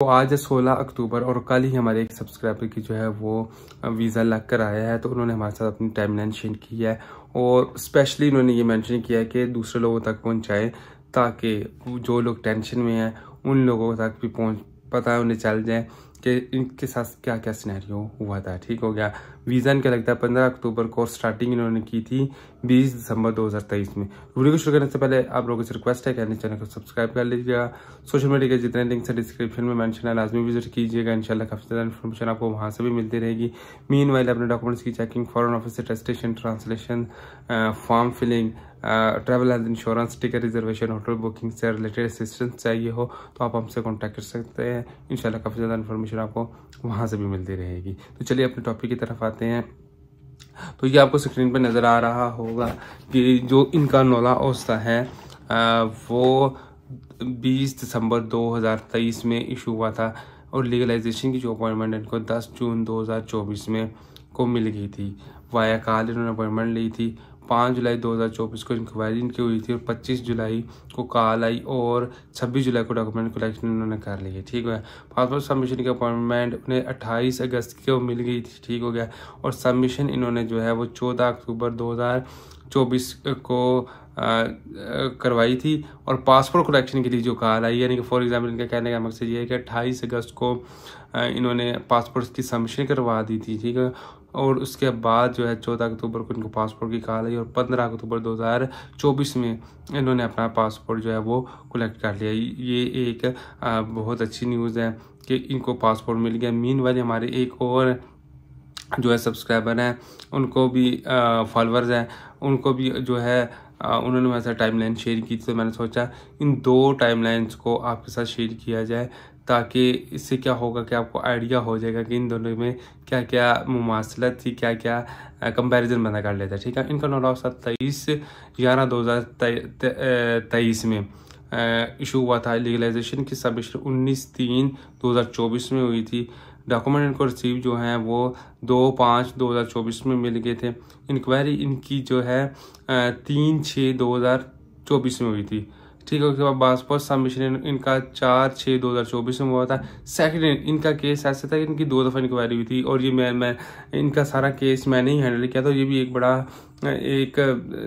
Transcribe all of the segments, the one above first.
तो आज है सोलह अक्टूबर और कल ही हमारे एक सब्सक्राइबर की जो है वो वीज़ा लग कर आया है तो उन्होंने हमारे साथ अपनी टाइम शेयर की है और स्पेशली इन्होंने ये मेंशन किया है कि दूसरे लोगों तक पहुंचाएं ताकि जो लोग टेंशन में हैं उन लोगों तक भी पहुंच पता है उन्हें चल जाए कि इनके साथ क्या क्या सिनेरियो हुआ था ठीक हो गया वीज़ा इनका लगता है पंद्रह अक्टूबर को स्टार्टिंग इन्होंने की थी बीस दिसंबर 2023 में वीडियो को शुरू करने से पहले आप लोगों से रिक्वेस्ट है कि चैनल को सब्सक्राइब कर लीजिएगा सोशल मीडिया के जितने लिंक्स हैं डिस्क्रिप्शन में मैंशन है लाजमी विजिट कीजिएगा इनशाला काफ़ी ज़्यादा इन्फॉर्मेशन आपको वहाँ से भी मिलती रहेगी मीन अपने डॉक्यूमेंट्स की चेकिंग फॉरन ऑफिस से attestation translation form filling travel and insurance ticket reservation hotel booking से रिलेटेड असिस्टेंस चाहिए हो तो आप हमसे कॉन्टैक्ट कर सकते हैं इंशाल्लाह काफ़ी ज़्यादा इन्फॉर्मेशन आपको वहाँ से भी मिलती रहेगी तो चलिए अपने टॉपिक की तरफ आते हैं तो ये आपको स्क्रीन पर नज़र आ रहा होगा कि जो इनका नौला औस्ता है आ, वो 20 दिसंबर 2023 में इशू हुआ था और लीगलाइजेशन की जो अपॉइंटमेंट इनको 10 जून 2024 में को मिल गई थी वाया काल इन्होंने अपॉइंटमेंट ली थी पाँच जुलाई 2024 को इंक्वायरी इनकी हुई थी और 25 जुलाई को कॉल आई और 26 जुलाई को डॉक्यूमेंट कलेक्शन इन्होंने कर लिए ठीक है पासपोर्ट सबमिशन की अपॉइंटमेंट उन्हें 28 अगस्त को मिल गई थी ठीक हो गया और सबमिशन इन्होंने जो है वो 14 अक्टूबर चौबीस को करवाई थी और पासपोर्ट कलेक्शन के लिए जो कहा आई यानी कि फॉर एग्जांपल इनका कहने का मकसद ये है कि अट्ठाईस अगस्त को इन्होंने पासपोर्ट की सबमिशन करवा दी थी ठीक है और उसके बाद जो है चौदह अक्टूबर को इनको पासपोर्ट की कॉल आई और पंद्रह अक्टूबर दो हज़ार चौबीस में इन्होंने अपना पासपोर्ट जो है वो कलेक्ट कर लिया ये एक बहुत अच्छी न्यूज़ है कि इनको पासपोर्ट मिल गया मीन हमारे एक और जो है सब्सक्राइबर हैं उनको भी फॉलोअर्स हैं उनको भी जो है उन्होंने मेरे साथ टाइमलाइन शेयर की तो मैंने सोचा इन दो टाइमलाइंस को आपके साथ शेयर किया जाए ताकि इससे क्या होगा कि आपको आइडिया हो जाएगा कि इन दोनों में क्या क्या मुमासलत थी क्या क्या कंपैरिजन बना कर लेता ठीक है इनका नौ सात तेईस ग्यारह दो हज़ार तेईस में इशू हुआ था लीगलाइजेशन की सबमिशन उन्नीस तीन दो हज़ार चौबीस में हुई थी डॉक्यूमेंट इनको रिसीव जो हैं वो दो पाँच दो हज़ार चौबीस में मिल गए थे इंक्वायरी इनकी जो है तीन छः दो हज़ार चौबीस में हुई थी ठीक है उसके बाद बासपोर्ट सबमिशन इनका चार छः दो हज़ार चौबीस में हुआ था सेकंड इनका केस ऐसा था कि इनकी दो दफ़ा इंक्वायरी हुई थी और ये मैं मैं इनका सारा केस मैंने ही हैंडल किया था ये भी एक बड़ा एक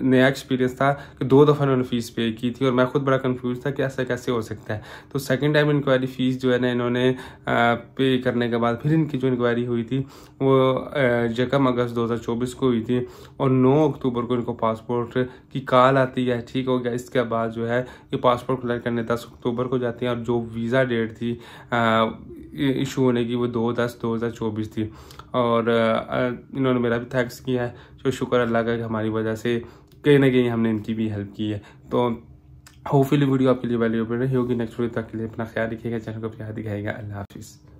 नया एक्सपीरियंस था कि दो दफ़ा इन्होंने फ़ीस पे की थी और मैं खुद बड़ा कंफ्यूज था कि ऐसा कैसे हो सकता है तो सेकंड टाइम इंक्वायरी फ़ीस जो है ना इन्होंने पे करने के बाद फिर इनकी जो इंक्वायरी हुई थी वो जकम अगस्त 2024 को हुई थी और 9 अक्टूबर को इनको पासपोर्ट की कॉल आती है ठीक हो गया इसके बाद जो है ये पासपोर्ट कलेक्ट करने दस अक्टूबर को जाती हैं और जो वीज़ा डेट थी इशू होने की वो दो दस दो हज़ार चौबीस थी और इन्होंने मेरा भी थैंक्स किया है जो शुक्र अल्लाह का हमारी वजह से कहीं ना कहीं हमने इनकी भी हेल्प की है तो होपफुली वीडियो आपके लिए वैल्यूबल रही होगी नेक्स्ट वीडियो तक के लिए अपना ख्याल रखिएगा चैनल को प्यार दिखाएगा अल्लाह हाफिज़